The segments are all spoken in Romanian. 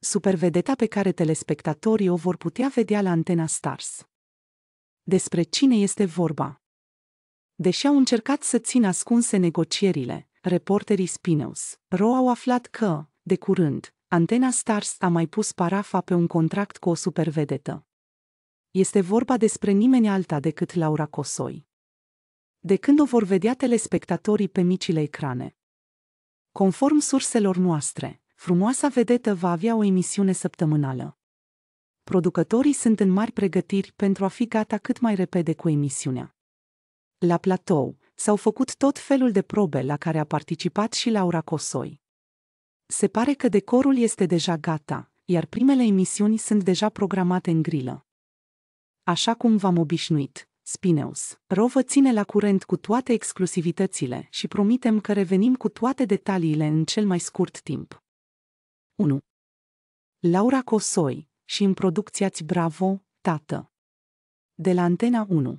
Supervedeta pe care telespectatorii o vor putea vedea la Antena Stars. Despre cine este vorba? Deși au încercat să țină ascunse negocierile, reporterii Spinous Ro au aflat că, de curând, Antena Stars a mai pus parafa pe un contract cu o supervedetă. Este vorba despre nimeni alta decât Laura Cosoi de când o vor vedea telespectatorii pe micile ecrane. Conform surselor noastre, frumoasa vedetă va avea o emisiune săptămânală. Producătorii sunt în mari pregătiri pentru a fi gata cât mai repede cu emisiunea. La platou, s-au făcut tot felul de probe la care a participat și Laura Cosoi. Se pare că decorul este deja gata, iar primele emisiuni sunt deja programate în grilă. Așa cum v-am obișnuit. Spineus. Ro vă ține la curent cu toate exclusivitățile și promitem că revenim cu toate detaliile în cel mai scurt timp. 1. Laura Cosoi și în producția-ți bravo, tată. De la Antena 1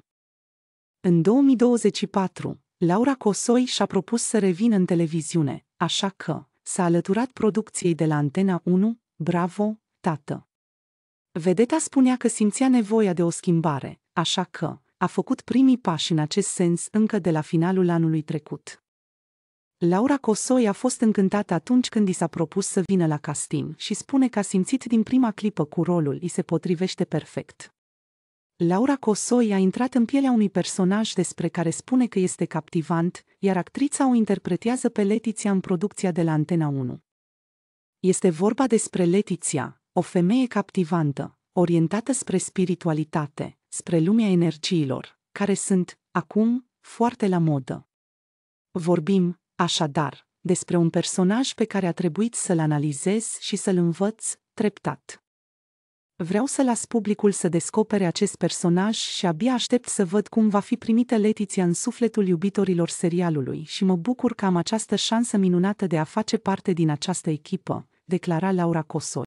În 2024, Laura Cosoi și-a propus să revină în televiziune, așa că s-a alăturat producției de la Antena 1, bravo, tată. Vedeta spunea că simțea nevoia de o schimbare, așa că a făcut primii pași în acest sens încă de la finalul anului trecut. Laura Cosoi a fost încântată atunci când i s-a propus să vină la casting și spune că a simțit din prima clipă cu rolul îi se potrivește perfect. Laura Cosoi a intrat în pielea unui personaj despre care spune că este captivant, iar actrița o interpretează pe Letiția în producția de la Antena 1. Este vorba despre Letiția, o femeie captivantă, orientată spre spiritualitate, spre lumea energiilor, care sunt, acum, foarte la modă. Vorbim, așadar, despre un personaj pe care a trebuit să-l analizez și să-l învăț treptat. Vreau să las publicul să descopere acest personaj și abia aștept să văd cum va fi primită Letiția în sufletul iubitorilor serialului și mă bucur că am această șansă minunată de a face parte din această echipă, declara Laura Cosoi.